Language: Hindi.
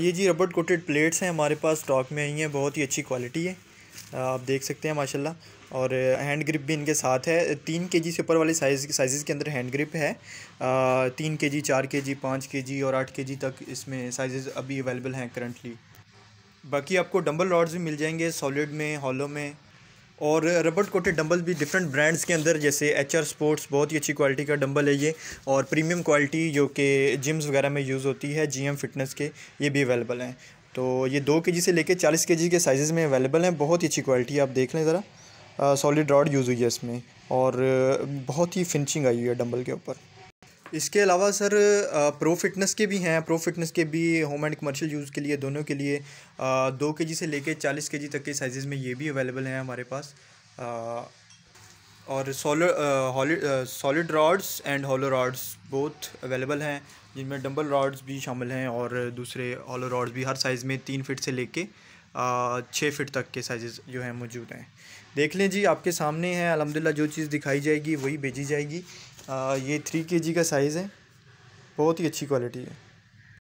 ये जी रबड़ कोटेड प्लेट्स हैं हमारे पास स्टॉक में आई हैं बहुत ही अच्छी क्वालिटी है आप देख सकते हैं माशाल्लाह और हैंड ग्रिप भी इनके साथ है तीन के जी से ऊपर वाले साइज साइज़ के अंदर हैंड ग्रिप है आ, तीन के जी चार के जी पाँच के जी और आठ के जी तक इसमें साइजेस अभी अवेलेबल हैं करंटली बाकी आपको डम्बल रॉड्स भी मिल जाएंगे सॉलिड में हॉलो में और रबड़ कोटेड डंबल भी डिफरेंट ब्रांड्स के अंदर जैसे एच आर स्पोर्ट्स बहुत ही अच्छी क्वालिटी का डंबल है ये और प्रीमियम क्वालिटी जो कि जिम्स वगैरह में यूज़ होती है जी एम फिटनेस के ये भी अवेलेबल हैं तो ये दो के जी से लेकर चालीस के जी के साइज़ में अवेलेबल हैं बहुत ही अच्छी क्वालिटी आप देख लें ज़रा सॉलिड रॉड यूज़ हुई है इसमें और बहुत ही फिनिशिंग आई हुई है डंबल के ऊपर इसके अलावा सर प्रो फिटनेस के भी हैं प्रो फिटनेस के भी होम एंड कमर्शियल यूज़ के लिए दोनों के लिए दो के जी से लेके चालीस के जी तक के साइज़ में ये भी अवेलेबल हैं हमारे पास और solar solid rods and hollow rods both available हैं जिनमें डंबल रॉड्स भी शामिल हैं और दूसरे हॉलो रॉड्स भी हर साइज़ में तीन फिट से लेके छः फिट तक के साइज़ जो हैं मौजूद हैं देख लें जी आपके सामने है अलहमदिल्ला जो चीज़ दिखाई जाएगी वही भेजी जाएगी आ, ये थ्री के जी का साइज़ है बहुत ही अच्छी क्वालिटी है